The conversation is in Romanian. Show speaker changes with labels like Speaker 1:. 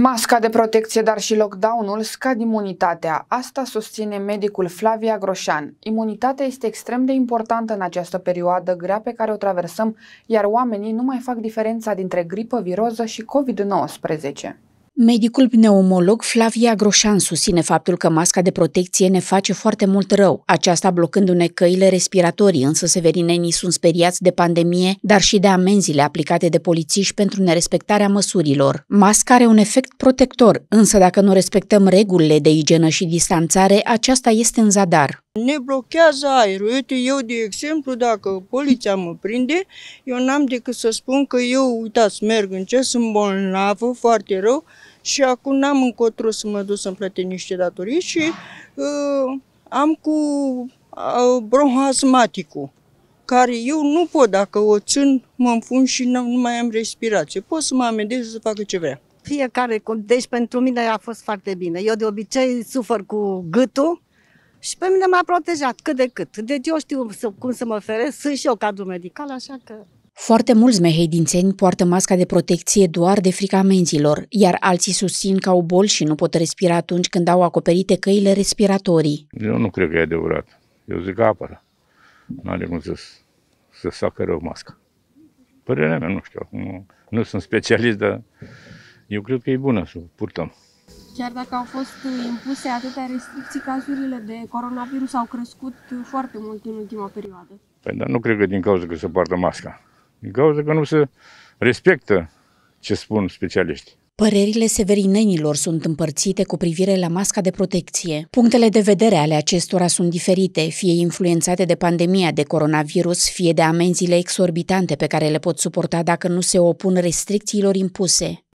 Speaker 1: Masca de protecție, dar și lockdown-ul scad imunitatea. Asta susține medicul Flavia Groșan. Imunitatea este extrem de importantă în această perioadă grea pe care o traversăm, iar oamenii nu mai fac diferența dintre gripă viroză și COVID-19. Medicul pneumolog Flavia Groșan susține faptul că masca de protecție ne face foarte mult rău, aceasta blocându-ne căile respiratorii, însă severinenii sunt speriați de pandemie, dar și de amenziile aplicate de polițiști pentru nerespectarea măsurilor. Masca are un efect protector, însă dacă nu respectăm regulile de igienă și distanțare, aceasta este în zadar.
Speaker 2: Ne blochează aerul. Uite, eu, de exemplu, dacă poliția mă prinde, eu n-am decât să spun că eu, uitați, merg în ce, sunt bolnavă, foarte rău, și acum n-am încotro să mă duc să-mi plătesc niște datorii și uh, am cu uh, bronhoasmaticul care eu nu pot, dacă o țin, mă înfun și nu, nu mai am respirație. Pot să mă amendez să facă ce vrea. Fiecare, deci pentru mine a fost foarte bine. Eu de obicei sufăr cu gâtul, și pe mine m-a protejat cât de cât. Deci eu știu cum să mă feresc, sunt și eu cadru medical, așa că...
Speaker 1: Foarte mulți mehedințeni poartă masca de protecție doar de frica amenzilor, iar alții susțin că au boli și nu pot respira atunci când au acoperite căile respiratorii.
Speaker 3: Eu nu cred că e adevărat. Eu zic apără. Nu are cum să, să sacă rău masca. Părerea mea, nu știu, nu, nu sunt specialist, dar eu cred că e bună să o purtăm.
Speaker 2: Chiar dacă au fost uh, impuse atâtea restricții, cazurile de coronavirus au crescut uh, foarte mult în ultima perioadă.
Speaker 3: Păi, dar nu cred că din cauza că se poartă masca. Din cauza că nu se respectă ce spun specialiștii.
Speaker 1: Părerile severinenilor sunt împărțite cu privire la masca de protecție. Punctele de vedere ale acestora sunt diferite, fie influențate de pandemia de coronavirus, fie de amenziile exorbitante pe care le pot suporta dacă nu se opun restricțiilor impuse.